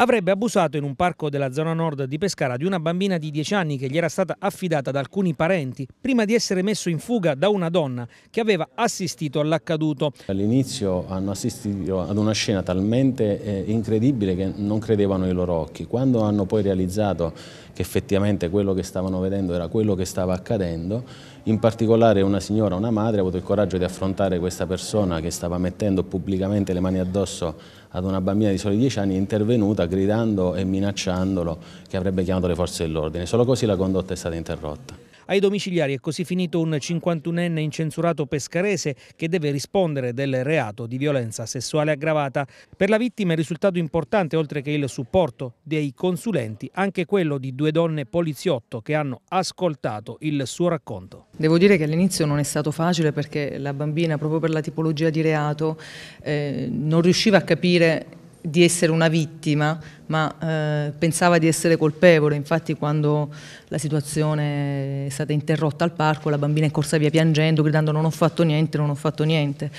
avrebbe abusato in un parco della zona nord di Pescara di una bambina di 10 anni che gli era stata affidata da alcuni parenti prima di essere messo in fuga da una donna che aveva assistito all'accaduto. All'inizio hanno assistito ad una scena talmente eh, incredibile che non credevano ai loro occhi. Quando hanno poi realizzato che effettivamente quello che stavano vedendo era quello che stava accadendo, in particolare una signora, una madre, ha avuto il coraggio di affrontare questa persona che stava mettendo pubblicamente le mani addosso ad una bambina di soli 10 anni, è intervenuta gridando e minacciandolo che avrebbe chiamato le forze dell'ordine. Solo così la condotta è stata interrotta. Ai domiciliari è così finito un 51enne incensurato pescarese che deve rispondere del reato di violenza sessuale aggravata. Per la vittima è risultato importante, oltre che il supporto dei consulenti, anche quello di due donne poliziotto che hanno ascoltato il suo racconto. Devo dire che all'inizio non è stato facile perché la bambina, proprio per la tipologia di reato, eh, non riusciva a capire di essere una vittima, ma eh, pensava di essere colpevole. Infatti quando la situazione è stata interrotta al parco, la bambina è corsa via piangendo, gridando non ho fatto niente, non ho fatto niente.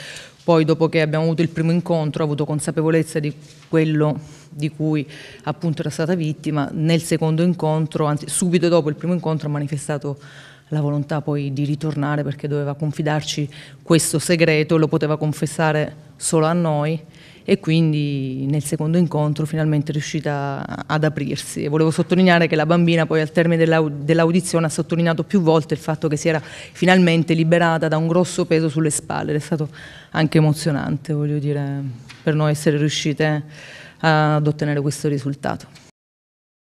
Poi dopo che abbiamo avuto il primo incontro, ha avuto consapevolezza di quello di cui appunto era stata vittima. Nel secondo incontro, anzi subito dopo il primo incontro, ha manifestato la volontà poi di ritornare perché doveva confidarci questo segreto, lo poteva confessare solo a noi e quindi nel secondo incontro finalmente è riuscita ad aprirsi. E volevo sottolineare che la bambina poi al termine dell'audizione ha sottolineato più volte il fatto che si era finalmente liberata da un grosso peso sulle spalle, è stato anche emozionante, voglio dire, per noi essere riuscite ad ottenere questo risultato.